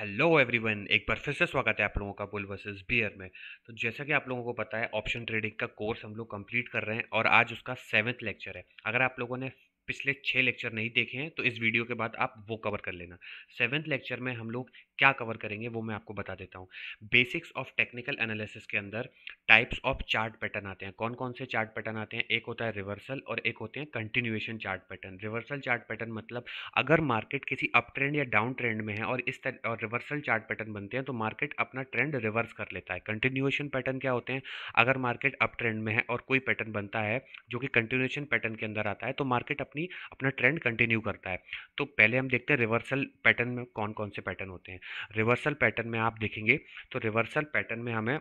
hello everyone एक बार फिर से स्वागत है आप लोगों का बुल वर्सेस बियर में तो जैसा कि आप लोगों को पता है ऑप्शन ट्रेडिंग का कोर्स हम लोग कंप्लीट कर रहे हैं और आज उसका सेवन्थ लेक्चर है अगर आप लोगों ने पिछले छः लेक्चर नहीं देखे हैं तो इस वीडियो के बाद आप वो कवर कर लेना सेवन्थ लेक्चर में हम लोग क्या कवर करेंगे वो मैं आपको बता देता हूँ बेसिक्स ऑफ टेक्निकल एनालिसिस के अंदर टाइप्स ऑफ चार्ट पैटर्न आते हैं कौन कौन से चार्ट पैटर्न आते हैं एक होता है रिवर्सल और एक होते हैं continuation chart pattern reversal chart pattern मतलब अगर मार्केट किसी अप ट्रेंड या डाउन ट्रेंड में है और इस तरह और रिवर्सल चार्ट पैटर्न बनते हैं तो मार्केट अपना ट्रेंड रिवर्स कर लेता है कंटिन्यूएशन पैटर्न क्या होते हैं अगर मार्केट अप ट्रेंड में है और कोई पैटर्न बनता है जो कि कंटिन्यूएशन पैटर्न के अंदर आता है तो मार्केट अपनी अपना ट्रेंड कंटिन्यू करता है तो पहले हम देखते हैं रिवर्सल पैटर्न में कौन कौन से पैटर्न होते हैं रिवर्सल पैटर्न में आप देखेंगे तो रिवर्सल पैटर्न में हमें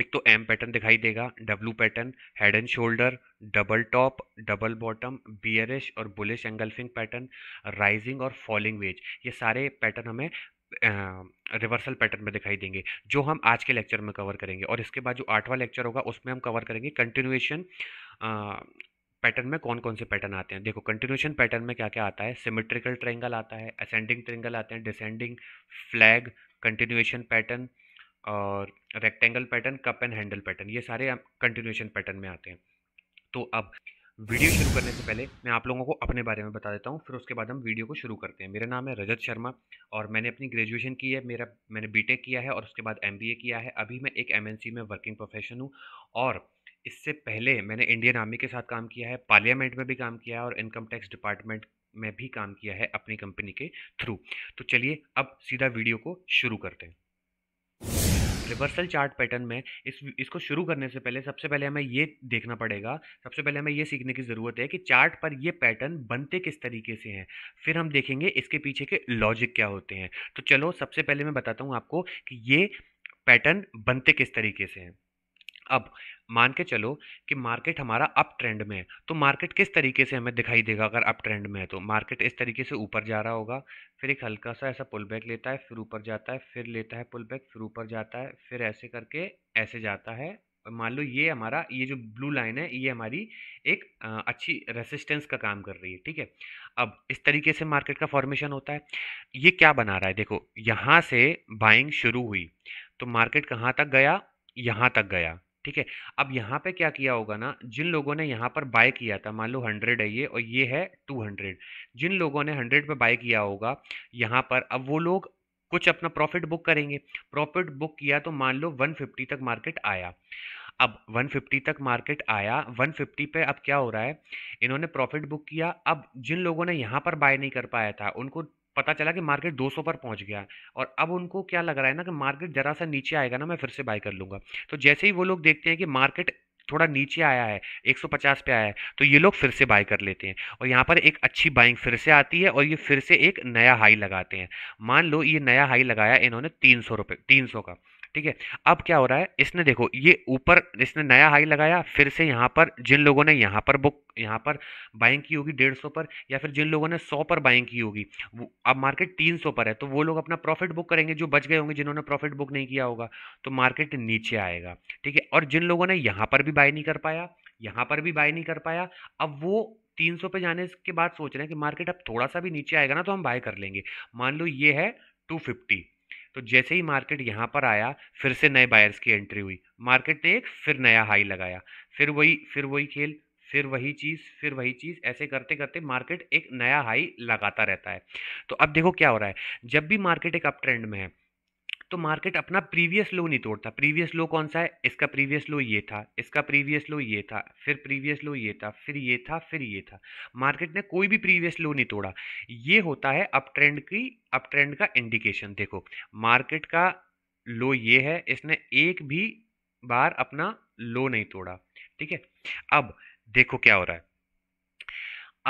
एक तो एम पैटर्न दिखाई देगा W pattern head and shoulder double top double bottom bearish और बुलिश एंगल्फिंग पैटर्न राइजिंग और फॉलिंग वेज ये सारे पैटर्न हमें रिवर्सल पैटर्न में दिखाई देंगे जो हम आज के लेक्चर में कवर करेंगे और इसके बाद जो आठवां लेक्चर होगा उसमें हम कवर करेंगे कंटिन्यूएशन पैटर्न में कौन कौन से पैटर्न आते हैं देखो कंटिन्यूशन पैटर्न में क्या क्या आता है सिमेट्रिकल ट्रेंगल आता है असेंडिंग ट्रेंगल आते हैं डिसेंडिंग फ्लैग कंटिन्यूएशन पैटर्न और rectangle pattern cup and handle pattern ये सारे कंटिन्यूएशन पैटर्न में आते हैं तो अब वीडियो शुरू करने से पहले मैं आप लोगों को अपने बारे में बता देता हूँ फिर उसके बाद हम वीडियो को शुरू करते हैं मेरा नाम है रजत शर्मा और मैंने अपनी ग्रेजुएशन की है मेरा मैंने बीटेक किया है और उसके बाद एमबीए किया है अभी मैं एक एमएनसी में वर्किंग प्रोफेशन हूँ और इससे पहले मैंने इंडियन आर्मी के साथ काम किया है पार्लियामेंट में भी काम किया है और इनकम टैक्स डिपार्टमेंट में भी काम किया है अपनी कंपनी के थ्रू तो चलिए अब सीधा वीडियो को शुरू करते हैं रिवर्सल चार्ट पैटर्न में इस इसको शुरू करने से पहले सबसे पहले हमें ये देखना पड़ेगा सबसे पहले हमें ये सीखने की ज़रूरत है कि चार्ट पर ये पैटर्न बनते किस तरीके से हैं फिर हम देखेंगे इसके पीछे के लॉजिक क्या होते हैं तो चलो सबसे पहले मैं बताता हूँ आपको कि ये पैटर्न बनते किस तरीके से हैं अब मान के चलो कि मार्केट हमारा अप ट्रेंड में है तो मार्केट किस तरीके से हमें दिखाई देगा अगर अप ट्रेंड में है तो मार्केट इस तरीके से ऊपर जा रहा होगा फिर एक हल्का सा ऐसा पुल बैक लेता है फिर ऊपर जाता है फिर लेता है पुल बैक फिर ऊपर जाता है फिर ऐसे करके ऐसे जाता है और मान लो ये हमारा ये जो ब्लू लाइन है ये हमारी एक अच्छी रेसिस्टेंस का काम कर रही है ठीक है अब इस तरीके से मार्केट का फॉर्मेशन होता है ये क्या बना रहा है देखो यहाँ से बाइंग शुरू हुई तो मार्केट कहाँ तक गया यहाँ तक गया ठीक है अब यहाँ पे क्या किया होगा ना जिन लोगों ने यहाँ पर बाय किया था मान लो हंड्रेड है ये और ये है टू हंड्रेड जिन लोगों ने हंड्रेड पे बाय किया होगा यहाँ पर अब वो लोग कुछ अपना प्रॉफिट बुक करेंगे प्रॉफिट बुक किया तो मान लो वन फिफ्टी तक मार्केट आया अब 150 तक मार्केट आया 150 पे अब क्या हो रहा है इन्होंने प्रॉफिट बुक किया अब जिन लोगों ने यहाँ पर बाय नहीं कर पाया था उनको पता चला कि मार्केट 200 पर पहुंच गया और अब उनको क्या लग रहा है ना कि मार्केट ज़रा सा नीचे आएगा ना मैं फिर से बाय कर लूँगा तो जैसे ही वो लोग देखते हैं कि मार्केट थोड़ा नीचे आया है 150 पे आया है तो ये लोग फिर से बाय कर लेते हैं और यहाँ पर एक अच्छी बाइंग फिर से आती है और ये फिर से एक नया हाई लगाते हैं मान लो ये नया हाई लगाया इन्होंने तीन सौ रुपये तीन सौ का ठीक है अब क्या हो रहा है इसने देखो ये ऊपर इसने नया हाई लगाया फिर से यहाँ पर जिन लोगों ने यहाँ पर बुक यहाँ पर बाइंग की होगी डेढ़ सौ पर या फिर जिन लोगों ने सौ पर बाइंग की होगी अब मार्केट तीन सौ पर है तो वो लोग अपना प्रॉफिट बुक करेंगे जो बच गए होंगे जिन्होंने प्रॉफिट बुक नहीं किया होगा तो मार्केट नीचे आएगा ठीक है और जिन लोगों ने यहाँ पर भी बाय नहीं कर पाया यहाँ पर भी बाय नहीं कर पाया अब वो तीन सौ पे जाने के बाद सोच रहे हैं कि मार्केट अब थोड़ा सा भी नीचे आएगा ना तो हम बाय कर लेंगे मान लो ये है टू फिफ्टी तो जैसे ही मार्केट यहाँ पर आया फिर से नए बायर्स की एंट्री हुई मार्केट ने एक फिर नया हाई लगाया फिर वही फिर वही खेल फिर वही चीज़ फिर वही चीज़ ऐसे करते करते मार्केट एक नया हाई लगाता रहता है तो अब देखो क्या हो रहा है जब भी मार्केट एक अप ट्रेंड में है तो मार्केट अपना प्रीवियस लो नहीं तोड़ता प्रीवियस लो कौन सा है इसका प्रीवियस लो ये था इसका प्रीवियस लो ये था फिर प्रीवियस लो ये था फिर ये था फिर ये था मार्केट ने कोई भी प्रीवियस लो नहीं तोड़ा ये होता है अप ट्रेंड की अप ट्रेंड का इंडिकेशन देखो मार्केट का लो ये है इसने एक भी बार अपना लो नहीं तोड़ा ठीक है अब देखो क्या हो रहा है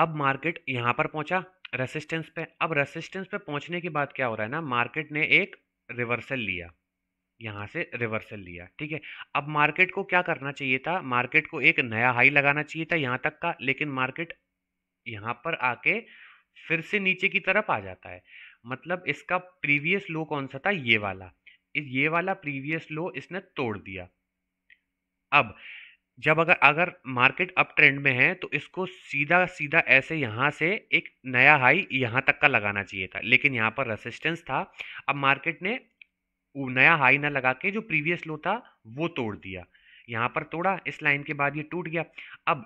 अब मार्केट यहां पर पहुंचा रेसिस्टेंस पे अब रेसिस्टेंस पे पहुंचने के बाद क्या हो रहा है ना मार्केट ने एक रिवर्सल लिया यहाँ से रिवर्सल लिया ठीक है अब मार्केट को क्या करना चाहिए था मार्केट को एक नया हाई लगाना चाहिए था यहाँ तक का लेकिन मार्केट यहाँ पर आके फिर से नीचे की तरफ आ जाता है मतलब इसका प्रीवियस लो कौन सा था ये वाला ये वाला प्रीवियस लो इसने तोड़ दिया अब जब अगर अगर मार्केट अप ट्रेंड में है तो इसको सीधा सीधा ऐसे यहाँ से एक नया हाई यहाँ तक का लगाना चाहिए था लेकिन यहाँ पर रेसिस्टेंस था अब मार्केट ने नया हाई ना लगा के जो प्रीवियस लो था वो तोड़ दिया यहाँ पर तोड़ा इस लाइन के बाद ये टूट गया अब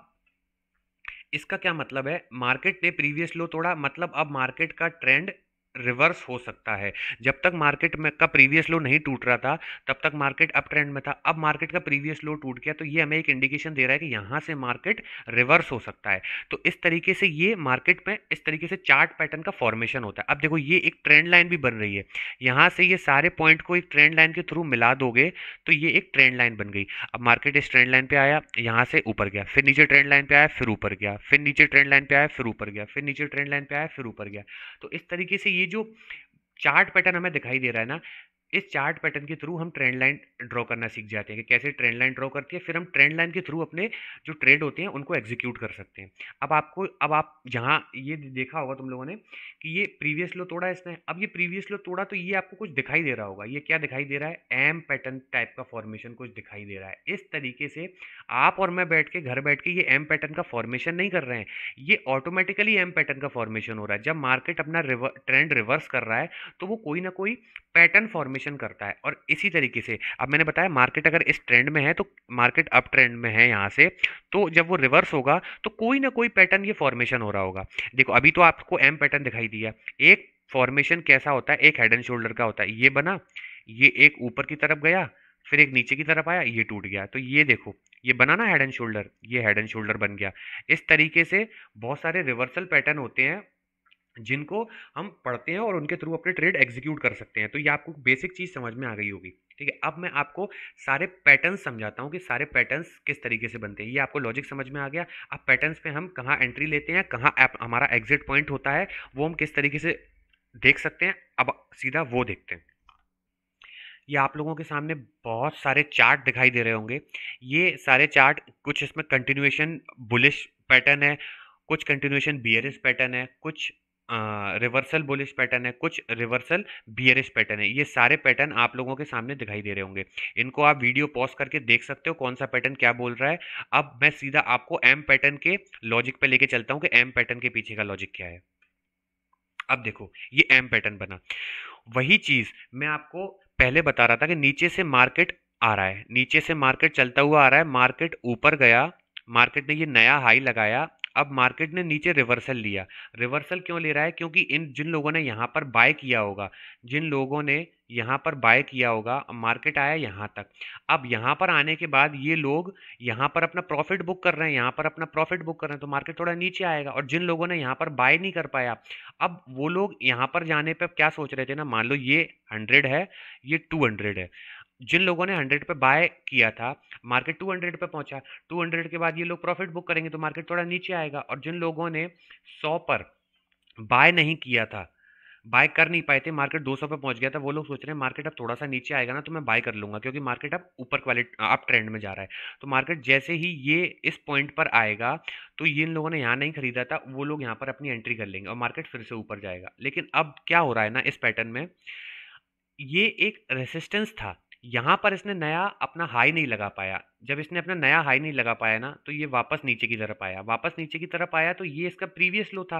इसका क्या मतलब है मार्केट ने प्रीवियस लो तोड़ा मतलब अब मार्केट का ट्रेंड रिवर्स हो सकता है जब तक मार्केट में का प्रीवियस लो नहीं टूट रहा था तब तक मार्केट अप ट्रेंड में था अब मार्केट का प्रीवियस लो टूट गया तो ये हमें एक इंडिकेशन दे रहा है कि यहाँ से मार्केट रिवर्स हो सकता है तो इस तरीके से ये मार्केट में इस तरीके से चार्ट पैटर्न का फॉर्मेशन होता है अब देखो ये एक ट्रेंड लाइन भी बन रही है यहाँ से ये सारे पॉइंट को एक ट्रेंड लाइन के थ्रू मिला दोगे तो ये एक ट्रेंड लाइन बन गई अब मार्केट इस ट्रेंड लाइन पर आया यहाँ से ऊपर गया फिर नीचे ट्रेंड लाइन पर आया फिर ऊपर गया फिर नीचे ट्रेंड लाइन पर आया फिर ऊपर गया फिर नीचे ट्रेंड लाइन पर आया फिर ऊपर गया तो इस तरीके से ये जो चार्ट पैटर्न हमें दिखाई दे रहा है ना इस चार्ट पैटर्न के थ्रू हम ट्रेंड लाइन ड्रॉ करना सीख जाते हैं कि कैसे ट्रेंड लाइन ड्रॉ करती है फिर हम ट्रेंड लाइन के थ्रू अपने जो ट्रेड होते हैं उनको एग्जीक्यूट कर सकते हैं अब आपको अब आप जहाँ ये देखा होगा तुम लोगों ने कि ये प्रीवियस लो तोड़ा इसने अब ये प्रीवियस लो तोड़ा तो ये आपको कुछ दिखाई दे रहा होगा ये क्या दिखाई दे रहा है एम पैटर्न टाइप का फॉर्मेशन कुछ दिखाई दे रहा है इस तरीके से आप और मैं बैठ के घर बैठ के ये एम पैटर्न का फॉर्मेशन नहीं कर रहे हैं ये ऑटोमेटिकली एम पैटर्न का फॉर्मेशन हो रहा है जब मार्केट अपना ट्रेंड रिवर्स कर रहा है तो वो कोई ना कोई पैटर्न फॉर्मेशन फॉर्मेशन करता है और इसी तरीके से अब मैंने बताया मार्केट अगर इस ट्रेंड में है तो मार्केट अप ट्रेंड में है यहाँ से तो जब वो रिवर्स होगा तो कोई ना कोई पैटर्न ये फॉर्मेशन हो रहा होगा देखो अभी तो आपको एम पैटर्न दिखाई दिया एक फॉर्मेशन कैसा होता है एक हेड एंड शोल्डर का होता है ये बना ये एक ऊपर की तरफ गया फिर एक नीचे की तरफ आया ये टूट गया तो ये देखो ये बना ना हेड एंड शोल्डर ये हेड एंड शोल्डर बन गया इस तरीके से बहुत सारे रिवर्सल पैटर्न होते हैं जिनको हम पढ़ते हैं और उनके थ्रू अपने ट्रेड एग्जीक्यूट कर सकते हैं तो ये आपको बेसिक चीज़ समझ में आ गई होगी ठीक है अब मैं आपको सारे पैटर्न्स समझाता हूँ कि सारे पैटर्न्स किस तरीके से बनते हैं ये आपको लॉजिक समझ में आ गया अब पैटर्न्स पे हम कहाँ एंट्री लेते हैं कहाँ हमारा एग्जिट पॉइंट होता है वो हम किस तरीके से देख सकते हैं अब सीधा वो देखते हैं ये आप लोगों के सामने बहुत सारे चार्ट दिखाई दे रहे होंगे ये सारे चार्ट कुछ इसमें कंटिन्यूएशन बुलिश पैटर्न है कुछ कंटिन्यूएशन बियरिस पैटर्न है कुछ रिवर्सल बुलिश पैटर्न है कुछ रिवर्सल बियरिश पैटर्न है ये सारे पैटर्न आप लोगों के सामने दिखाई दे रहे होंगे इनको आप वीडियो पॉज करके देख सकते हो कौन सा पैटर्न क्या बोल रहा है अब मैं सीधा आपको एम पैटर्न के लॉजिक पे लेके चलता हूँ कि एम पैटर्न के पीछे का लॉजिक क्या है अब देखो ये एम पैटर्न बना वही चीज़ मैं आपको पहले बता रहा था कि नीचे से मार्केट आ रहा है नीचे से मार्केट चलता हुआ आ रहा है मार्केट ऊपर गया मार्केट ने ये नया हाई लगाया अब मार्केट ने नीचे रिवर्सल लिया रिवर्सल क्यों ले रहा है क्योंकि इन जिन लोगों ने यहाँ पर बाय किया होगा जिन लोगों ने यहाँ पर बाय किया होगा मार्केट आया यहाँ तक अब यहाँ पर आने के बाद ये लोग यहाँ पर अपना प्रॉफिट बुक कर रहे हैं यहाँ पर अपना प्रॉफिट बुक कर रहे हैं तो मार्केट थोड़ा नीचे आएगा और जिन लोगों ने यहाँ पर बाय नहीं कर पाया अब वो लोग यहाँ पर जाने पर क्या सोच रहे थे ना मान लो ये हंड्रेड है ये टू हंड्रेड है जिन लोगों ने हंड्रेड पे बाय किया था मार्केट टू हंड्रेड पे पहुंचा टू हंड्रेड के बाद ये लोग प्रॉफिट बुक करेंगे तो मार्केट थोड़ा नीचे आएगा और जिन लोगों ने सौ पर बाय नहीं किया था बाय कर नहीं पाए थे मार्केट 200 पे पहुंच गया था वो लोग सोच रहे हैं मार्केट अब थोड़ा सा नीचे आएगा ना तो मैं बाय कर लूंगा क्योंकि मार्केट अब ऊपर क्वालिटी अप ट्रेंड में जा रहा है तो मार्केट जैसे ही ये इस पॉइंट पर आएगा तो ये इन लोगों ने यहाँ नहीं खरीदा था वो लोग यहाँ पर अपनी एंट्री कर लेंगे और मार्केट फिर से ऊपर जाएगा लेकिन अब क्या हो रहा है ना इस पैटर्न में ये एक रेसिस्टेंस था यहाँ पर इसने नया अपना हाई नहीं लगा पाया जब इसने अपना नया हाई नहीं लगा पाया ना तो ये वापस नीचे की तरफ आया वापस नीचे की तरफ आया तो ये इसका प्रीवियस लो था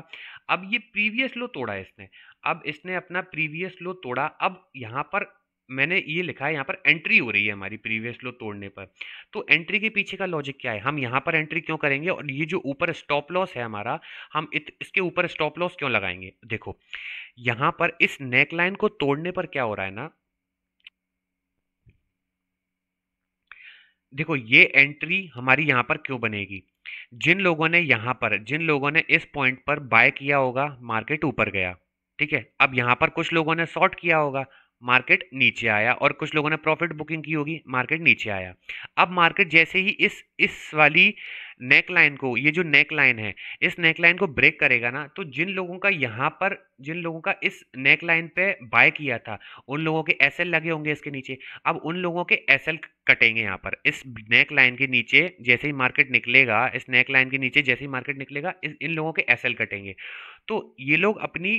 अब ये प्रीवियस लो तोड़ा इसने अब इसने अपना प्रीवियस लो तोड़ा अब यहाँ पर मैंने ये लिखा है यहाँ पर एंट्री हो रही है हमारी प्रीवियस लो तोड़ने पर तो एंट्री के पीछे का लॉजिक क्या है हम यहाँ पर एंट्री क्यों करेंगे और ये जो ऊपर स्टॉप लॉस है हमारा हम इत, इसके ऊपर स्टॉप लॉस क्यों लगाएंगे देखो यहाँ पर इस नेक लाइन को तोड़ने पर क्या हो रहा है ना देखो ये एंट्री हमारी यहाँ पर क्यों बनेगी जिन लोगों ने यहाँ पर जिन लोगों ने इस पॉइंट पर बाय किया होगा मार्केट ऊपर गया ठीक है अब यहाँ पर कुछ लोगों ने शॉर्ट किया होगा मार्केट नीचे आया और कुछ लोगों ने प्रॉफिट बुकिंग की होगी मार्केट नीचे आया अब मार्केट जैसे ही इस इस वाली नेक लाइन को ये जो नेक लाइन है इस नेक लाइन को ब्रेक करेगा ना तो जिन लोगों का यहाँ पर जिन लोगों का इस नेक लाइन पे बाय किया था उन लोगों के एस लगे होंगे इसके नीचे अब उन लोगों के एस कटेंगे यहाँ पर इस नेक लाइन के नीचे जैसे ही मार्केट निकलेगा इस नेक लाइन के नीचे जैसे ही मार्केट निकलेगा इस इन लोगों के एस कटेंगे तो ये लोग अपनी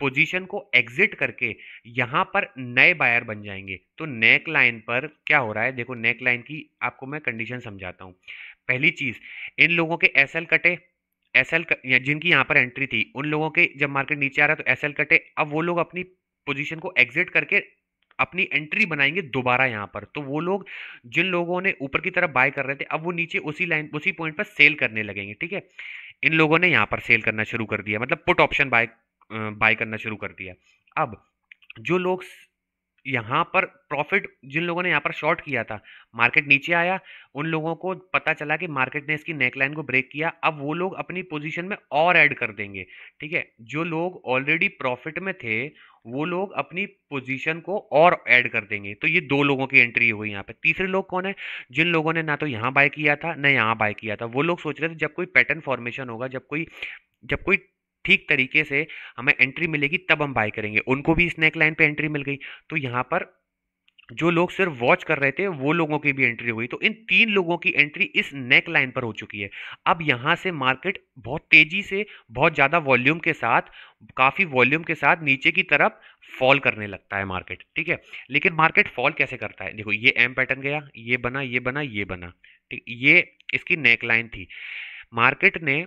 पोजीशन को एग्जिट करके यहाँ पर नए बायर बन जाएंगे तो नेक लाइन पर क्या हो रहा है देखो नेक लाइन की आपको मैं कंडीशन समझाता हूँ पहली चीज़ इन लोगों के एस कटे एस एल जिनकी यहाँ पर एंट्री थी उन लोगों के जब मार्केट नीचे आ रहा है तो एस कटे अब वो लोग अपनी पोजीशन को एग्जिट करके अपनी एंट्री बनाएंगे दोबारा यहाँ पर तो वो लोग जिन लोगों ने ऊपर की तरफ बाय कर रहे थे अब वो नीचे उसी लाइन उसी पॉइंट पर सेल करने लगेंगे ठीक है इन लोगों ने यहाँ पर सेल करना शुरू कर दिया मतलब पुट ऑप्शन बाय बाय करना शुरू कर दिया अब जो लोग यहाँ पर प्रॉफिट जिन लोगों ने यहाँ पर शॉर्ट किया था मार्केट नीचे आया उन लोगों को पता चला कि मार्केट ने इसकी नेकलाइन को ब्रेक किया अब वो लोग अपनी पोजीशन में और ऐड कर देंगे ठीक है जो लोग ऑलरेडी प्रॉफिट में थे वो लोग अपनी पोजीशन को और ऐड कर देंगे तो ये दो लोगों की एंट्री हुई यहाँ पे तीसरे लोग कौन है जिन लोगों ने ना तो यहाँ बाय किया था ना यहाँ बाय किया था वो लोग सोच रहे थे जब कोई पैटर्न फॉर्मेशन होगा जब कोई जब कोई ठीक तरीके से हमें एंट्री मिलेगी तब हम बाय करेंगे उनको भी स्नैक लाइन पे एंट्री मिल गई तो यहाँ पर जो लोग सिर्फ वॉच कर रहे थे वो लोगों की भी एंट्री हुई तो इन तीन लोगों की एंट्री इस नेक लाइन पर हो चुकी है अब यहाँ से मार्केट बहुत तेजी से बहुत ज़्यादा वॉल्यूम के साथ काफ़ी वॉल्यूम के साथ नीचे की तरफ फॉल करने लगता है मार्केट ठीक है लेकिन मार्केट फॉल कैसे करता है देखो ये एम पैटर्न गया ये बना ये बना ये बना ठीक ये इसकी नेक लाइन थी मार्केट ने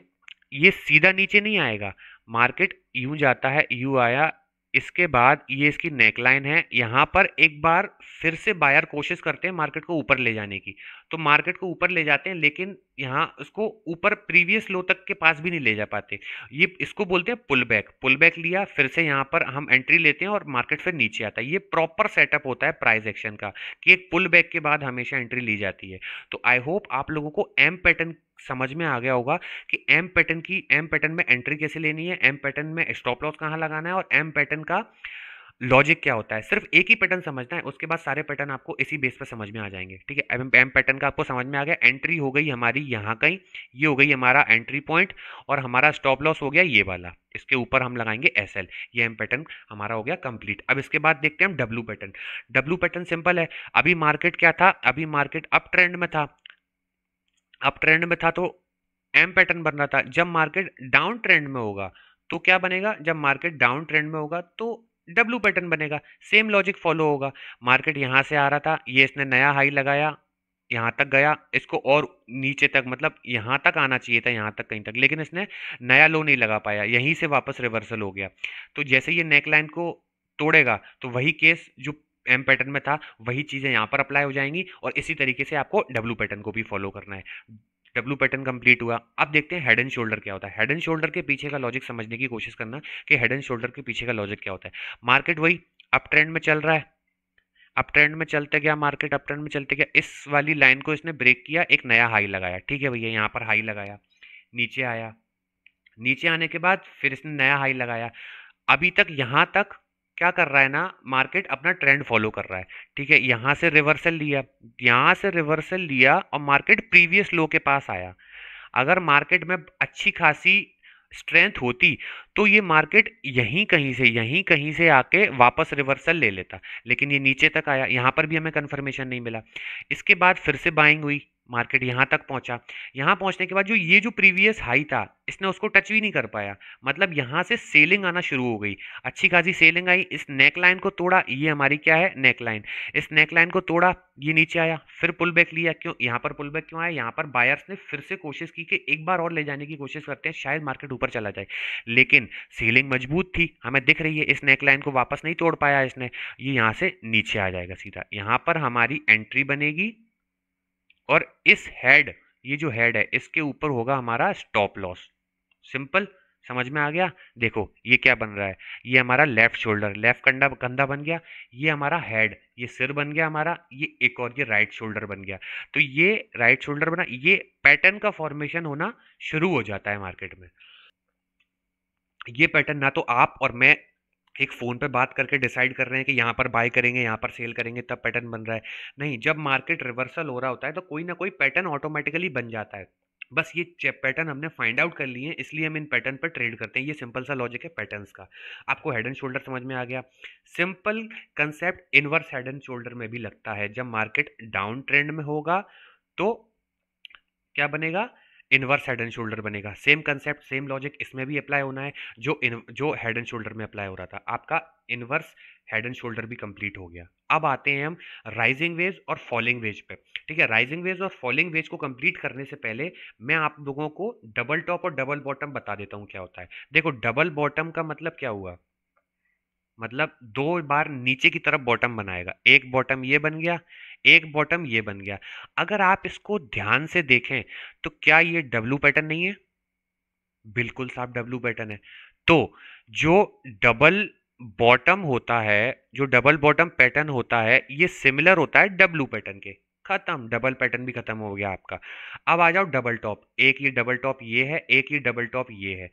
ये सीधा नीचे नहीं आएगा मार्केट यूं जाता है यू आया इसके बाद ये इसकी नेकलाइन है यहाँ पर एक बार फिर से बायर कोशिश करते हैं मार्केट को ऊपर ले जाने की तो मार्केट को ऊपर ले जाते हैं लेकिन यहाँ उसको ऊपर प्रीवियस लो तक के पास भी नहीं ले जा पाते ये इसको बोलते हैं पुल बैक पुल बैक लिया फिर से यहाँ पर हम एंट्री लेते हैं और मार्केट फिर नीचे आता है ये प्रॉपर सेटअप होता है प्राइज एक्शन का कि एक पुल बैक के बाद हमेशा एंट्री ली जाती है तो आई होप आप लोगों को एम पैटर्न समझ में आ गया होगा कि एम पैटर्न की एम पैटर्न में एंट्री कैसे लेनी है एम पैटर्न में स्टॉप लॉस कहाँ लगाना है और एम पैटर्न का लॉजिक क्या होता है सिर्फ एक ही पैटर्न समझना है उसके बाद सारे पैटर्न आपको इसी बेस पर समझ में आ जाएंगे ठीक है एम एम पैटर्न का आपको समझ में आ गया एंट्री हो गई हमारी यहाँ कहीं ये हो गई हमारा एंट्री पॉइंट और हमारा स्टॉप लॉस हो गया ये वाला इसके ऊपर हम लगाएंगे एस एल ये एम पैटर्न हमारा हो गया कंप्लीट अब इसके बाद देखते हैं हम W pattern W pattern simple है अभी मार्केट क्या था अभी मार्केट अप ट्रेंड में था अप ट्रेंड में था तो एम पैटर्न बन रहा था जब मार्केट डाउन ट्रेंड में होगा तो क्या बनेगा जब मार्केट डाउन ट्रेंड में होगा तो डब्ल्यू पैटर्न बनेगा सेम लॉजिक फॉलो होगा मार्केट यहाँ से आ रहा था ये इसने नया हाई लगाया यहाँ तक गया इसको और नीचे तक मतलब यहाँ तक आना चाहिए था यहाँ तक कहीं तक लेकिन इसने नया लो नहीं लगा पाया यहीं से वापस रिवर्सल हो गया तो जैसे ये नेकलाइन को तोड़ेगा तो वही केस जो एम पैटर्न में था वही चीज़ें यहाँ पर अप्लाई हो जाएंगी और इसी तरीके से आपको डब्ल्यू पैटर्न को भी फॉलो करना है डब्लू पैटर्न कंप्लीट हुआ अब देखते हैं हेड एंड शोल्डर क्या होता है हेड एंड शोल्डर के पीछे का लॉजिक समझने की कोशिश करना कि हेड एंड शोल्डर के पीछे का लॉजिक क्या होता है मार्केट वही अप ट्रेंड में चल रहा है अप ट्रेंड में चलते गया मार्केट अप ट्रेंड में चलते गया इस वाली लाइन को इसने ब्रेक किया एक नया हाई लगाया ठीक है भैया यहाँ पर हाई लगाया नीचे आया नीचे आने के बाद फिर इसने नया हाई लगाया अभी तक यहाँ तक क्या कर रहा है ना मार्केट अपना ट्रेंड फॉलो कर रहा है ठीक है यहाँ से रिवर्सल लिया यहाँ से रिवर्सल लिया और मार्केट प्रीवियस लो के पास आया अगर मार्केट में अच्छी खासी स्ट्रेंथ होती तो ये मार्केट यहीं कहीं से यहीं कहीं से आके वापस रिवर्सल ले लेता लेकिन ये नीचे तक आया यहाँ पर भी हमें कन्फर्मेशन नहीं मिला इसके बाद फिर से बाइंग हुई मार्केट यहाँ तक पहुँचा यहाँ पहुँचने के बाद जो ये जो प्रीवियस हाई था इसने उसको टच भी नहीं कर पाया मतलब यहाँ से सेलिंग आना शुरू हो गई अच्छी खासी सेलिंग आई इस नेक लाइन को तोड़ा ये हमारी क्या है नेक लाइन इस नेक लाइन को तोड़ा ये नीचे आया फिर पुल बैक लिया क्यों यहाँ पर पुल बैक क्यों आया यहाँ पर बायर्स ने फिर से कोशिश की कि एक बार और ले जाने की कोशिश करते हैं शायद मार्केट ऊपर चला जाए लेकिन सेलिंग मजबूत थी हमें दिख रही है इस नेक लाइन को वापस नहीं तोड़ पाया इसने ये यहाँ से नीचे आ जाएगा सीधा यहाँ पर हमारी एंट्री बनेगी और इस हेड ये जो हेड है इसके ऊपर होगा हमारा स्टॉप लॉस सिंपल समझ में आ गया देखो ये क्या बन रहा है ये हमारा लेफ्ट शोल्डर लेफ्ट कंधा कंधा बन गया ये हमारा हेड ये सिर बन गया हमारा ये एक और ये राइट शोल्डर बन गया तो ये राइट शोल्डर बना ये पैटर्न का फॉर्मेशन होना शुरू हो जाता है मार्केट में ये पैटर्न ना तो आप और मैं एक फ़ोन पे बात करके डिसाइड कर रहे हैं कि यहाँ पर बाय करेंगे यहाँ पर सेल करेंगे तब पैटर्न बन रहा है नहीं जब मार्केट रिवर्सल हो रहा होता है तो कोई ना कोई पैटर्न ऑटोमेटिकली बन जाता है बस ये पैटर्न हमने फाइंड आउट कर लिए हैं इसलिए हम इन पैटर्न पर ट्रेड करते हैं ये सिंपल सा लॉजिक है पैटर्न्स का आपको हेड एंड शोल्डर समझ में आ गया simple concept inverse head and shoulder में भी लगता है जब मार्केट डाउन ट्रेंड में होगा तो क्या बनेगा इनवर्स हेड एंड शोल्डर बनेगा सेम कंसेप्ट सेम लॉजिक इसमें भी अप्लाई होना है जो इन जो हेड एंड शोल्डर में अप्लाई हो रहा था आपका इनवर्स हेड एंड शोल्डर भी कंप्लीट हो गया अब आते हैं हम राइजिंग वेज और फॉलिंग वेज पे ठीक है राइजिंग वेज और फॉलिंग वेज को कंप्लीट करने से पहले मैं आप लोगों को डबल टॉप और डबल बॉटम बता देता हूँ क्या होता है देखो डबल बॉटम का मतलब क्या हुआ मतलब दो बार नीचे की तरफ बॉटम बनाएगा एक बॉटम ये बन गया एक बॉटम ये बन गया अगर आप इसको ध्यान से देखें तो क्या ये डब्लू पैटर्न नहीं है बिल्कुल साफ डब्लू पैटर्न है तो जो डबल बॉटम होता है जो डबल बॉटम पैटर्न होता है ये सिमिलर होता है डब्लू पैटर्न के खत्म डबल पैटर्न भी खत्म हो गया आपका अब आ जाओ डबल टॉप एक ये डबल टॉप ये है एक ये डबल टॉप ये है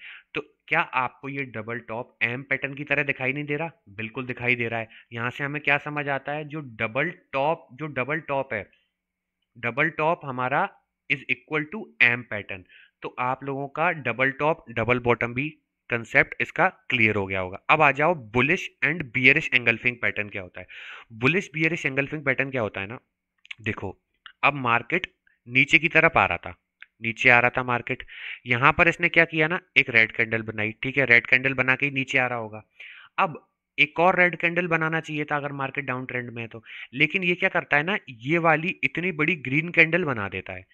क्या आपको ये डबल टॉप एम पैटर्न की तरह दिखाई नहीं दे रहा बिल्कुल दिखाई दे रहा है यहाँ से हमें क्या समझ आता है जो डबल टॉप जो डबल टॉप है डबल टॉप हमारा is equal to M pattern तो आप लोगों का डबल टॉप डबल बॉटम भी कंसेप्ट इसका क्लियर हो गया होगा अब आ जाओ bullish and bearish engulfing pattern क्या होता है बुलिश बियरिश एंगल्फिंग पैटर्न क्या होता है ना देखो अब मार्केट नीचे की तरफ आ रहा था नीचे आ रहा था मार्केट यहाँ पर इसने क्या किया ना एक रेड कैंडल बनाई ठीक है रेड कैंडल बना के नीचे आ रहा होगा अब एक और रेड कैंडल बनाना चाहिए था अगर मार्केट डाउन ट्रेंड में है तो लेकिन ये क्या करता है ना ये वाली इतनी बड़ी ग्रीन कैंडल बना देता है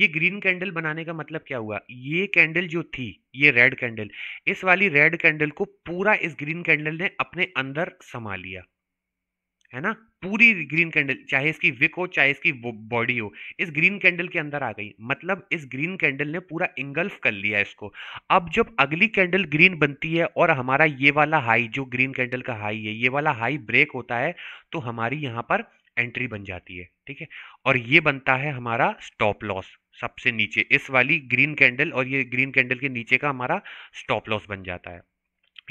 ये ग्रीन कैंडल बनाने का मतलब क्या हुआ ये कैंडल जो थी ये रेड कैंडल इस वाली रेड कैंडल को पूरा इस ग्रीन कैंडल ने अपने अंदर समा लिया है ना पूरी ग्रीन कैंडल चाहे इसकी विक हो चाहे इसकी बॉडी हो इस ग्रीन कैंडल के अंदर आ गई मतलब इस ग्रीन कैंडल ने पूरा इंगल्फ कर लिया इसको अब जब अगली कैंडल ग्रीन बनती है और हमारा ये वाला हाई जो ग्रीन कैंडल का हाई है ये वाला हाई ब्रेक होता है तो हमारी यहाँ पर एंट्री बन जाती है ठीक है और ये बनता है हमारा स्टॉप लॉस सबसे नीचे इस वाली ग्रीन कैंडल और ये ग्रीन कैंडल के नीचे का हमारा स्टॉप लॉस बन जाता है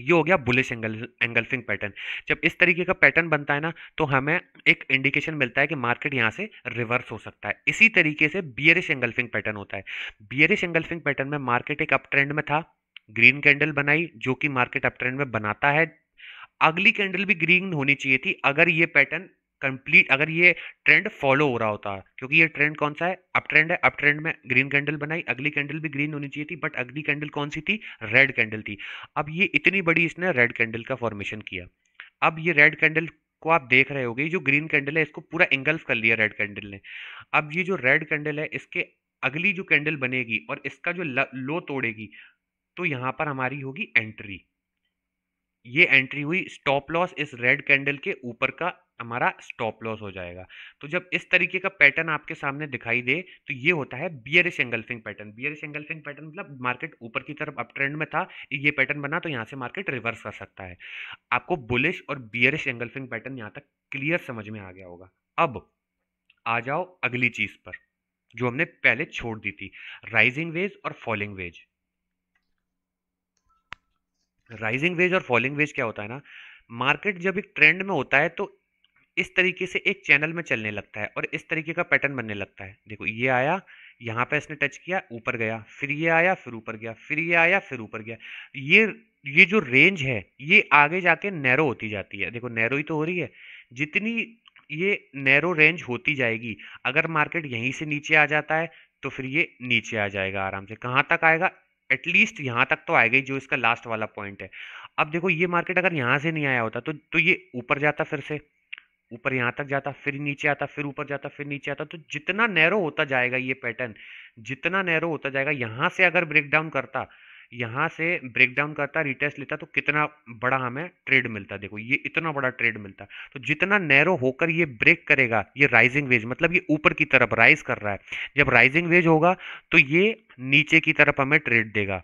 ये हो गया बुलिश एंगल एंगल्फिंग पैटर्न जब इस तरीके का पैटर्न बनता है ना तो हमें एक इंडिकेशन मिलता है कि मार्केट यहाँ से रिवर्स हो सकता है इसी तरीके से बियरिश एंगल्फिंग पैटर्न होता है बियरिश एंगल्फिंग पैटर्न में मार्केट एक अप ट्रेंड में था ग्रीन कैंडल बनाई जो कि मार्केट अप ट्रेंड में बनाता है अगली कैंडल भी ग्रीन होनी चाहिए थी अगर ये पैटर्न कंप्लीट अगर ये ट्रेंड फॉलो हो रहा होता क्योंकि ये ट्रेंड कौन सा है अप ट्रेंड है अप ट्रेंड में ग्रीन कैंडल बनाई अगली कैंडल भी ग्रीन होनी चाहिए थी बट अगली कैंडल कौन सी थी रेड कैंडल थी अब ये इतनी बड़ी इसने रेड कैंडल का फॉर्मेशन किया अब ये रेड कैंडल को आप देख रहे हो जो ग्रीन कैंडल है इसको पूरा इंगल्फ कर लिया रेड कैंडल ने अब ये जो रेड कैंडल है इसके अगली जो कैंडल बनेगी और इसका जो लो तोड़ेगी तो यहाँ पर हमारी होगी एंट्री ये एंट्री हुई स्टॉप लॉस इस रेड कैंडल के ऊपर का हमारा स्टॉप लॉस हो जाएगा तो जब इस तरीके का पैटर्न आपके सामने दिखाई दे तो ये होता है bearish engulfing pattern bearish engulfing pattern मतलब मार्केट ऊपर की तरफ अप ट्रेंड में था ये पैटर्न बना तो यहाँ से मार्केट रिवर्स कर सकता है आपको बुलिश और बियरिश एंगल्फिंग पैटर्न यहाँ तक क्लियर समझ में आ गया होगा अब आ जाओ अगली चीज़ पर जो हमने पहले छोड़ दी थी राइजिंग वेज और फॉलिंग वेज राइजिंग वेज और फॉलिंग वेज क्या होता है ना मार्केट जब एक ट्रेंड में होता है तो इस तरीके से एक चैनल में चलने लगता है और इस तरीके का पैटर्न बनने लगता है देखो ये आया यहाँ पे इसने टच किया ऊपर गया फिर ये आया फिर ऊपर गया फिर ये आया फिर ऊपर गया ये ये जो रेंज है ये आगे जाके नैरो होती जाती है देखो नैरो ही तो हो रही है जितनी ये नैरो रेंज होती जाएगी अगर मार्केट यहीं से नीचे आ जाता है तो फिर ये नीचे आ जाएगा आराम से कहाँ तक आएगा एटलीस्ट यहाँ तक तो आएगा ही जो इसका लास्ट वाला पॉइंट है अब देखो ये मार्केट अगर यहाँ से नहीं आया होता तो तो ये ऊपर जाता फिर से ऊपर यहाँ तक जाता फिर नीचे आता फिर ऊपर जाता फिर नीचे आता तो जितना नैरो होता जाएगा ये पैटर्न जितना नैरो होता जाएगा यहाँ से अगर ब्रेकडाउन करता यहाँ से ब्रेक डाउन करता रिटेस्ट लेता तो कितना बड़ा हमें ट्रेड मिलता देखो ये इतना बड़ा ट्रेड मिलता तो जितना नैरो होकर ये ब्रेक करेगा ये राइजिंग वेज मतलब ये ऊपर की तरफ राइज कर रहा है जब राइजिंग वेज होगा तो ये नीचे की तरफ हमें ट्रेड देगा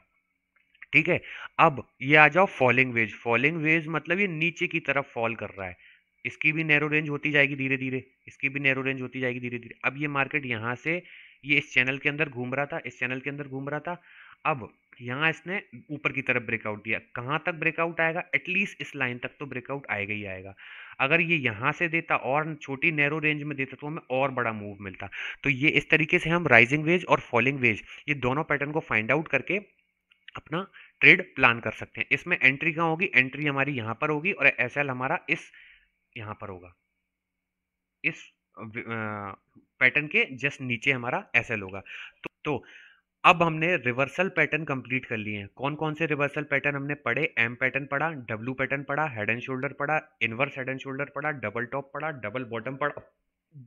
ठीक है अब ये आ जाओ फॉलिंग वेज फॉलिंग वेज मतलब ये नीचे की तरफ फॉल कर रहा है इसकी भी नैरो रेंज होती जाएगी धीरे धीरे इसकी भी नैरो रेंज होती जाएगी धीरे धीरे अब ये मार्केट यहाँ से ये इस चैनल के अंदर घूम रहा था इस चैनल के अंदर घूम रहा था अब यहाँ इसने ऊपर की तरफ ब्रेकआउट दिया कहाँ तक ब्रेकआउट आएगा एटलीस्ट इस लाइन तक तो ब्रेकआउट आएगा ही आएगा अगर ये यहाँ से देता और छोटी नैरो रेंज में देता तो हमें और बड़ा मूव मिलता तो ये इस तरीके से हम राइजिंग वेज और फॉलिंग वेज ये दोनों पैटर्न को फाइंड आउट करके अपना ट्रेड प्लान कर सकते हैं इसमें एंट्री कहाँ होगी एंट्री हमारी यहाँ पर होगी और एस हमारा इस यहाँ पर होगा इस पैटर्न के जस्ट नीचे हमारा एस होगा तो, तो अब हमने रिवर्सल पैटर्न कंप्लीट कर लिए हैं कौन कौन से रिवर्सल पैटर्न हमने पढ़े एम पैटर्न पढ़ा डब्लू पैटर्न पढ़ा हेड एंड शोल्डर पढ़ा इनवर्स हेड एंड शोल्डर पढ़ा डबल टॉप पढ़ा डबल बॉटम पढ़ा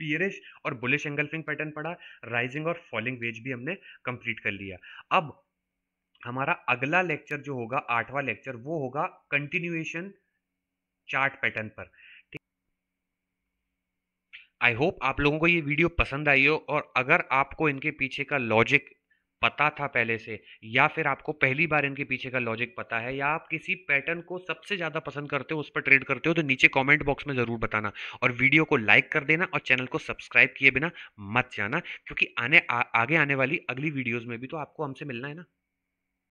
बियरिश और बुलिश एंगल्फिंग पैटर्न पढ़ा राइजिंग और फॉलिंग वेज भी हमने कंप्लीट कर लिया अब हमारा अगला लेक्चर जो होगा आठवां लेक्चर वो होगा कंटिन्यूएशन चार्ट पैटर्न पर आई होप आप लोगों को ये वीडियो पसंद आई हो और अगर आपको इनके पीछे का लॉजिक पता था पहले से या फिर आपको पहली बार इनके पीछे का लॉजिक पता है या आप किसी पैटर्न को सबसे ज़्यादा पसंद करते हो उस पर ट्रेड करते हो तो नीचे कमेंट बॉक्स में ज़रूर बताना और वीडियो को लाइक कर देना और चैनल को सब्सक्राइब किए बिना मत जाना क्योंकि आने आ, आगे आने वाली अगली वीडियोज़ में भी तो आपको हमसे मिलना है ना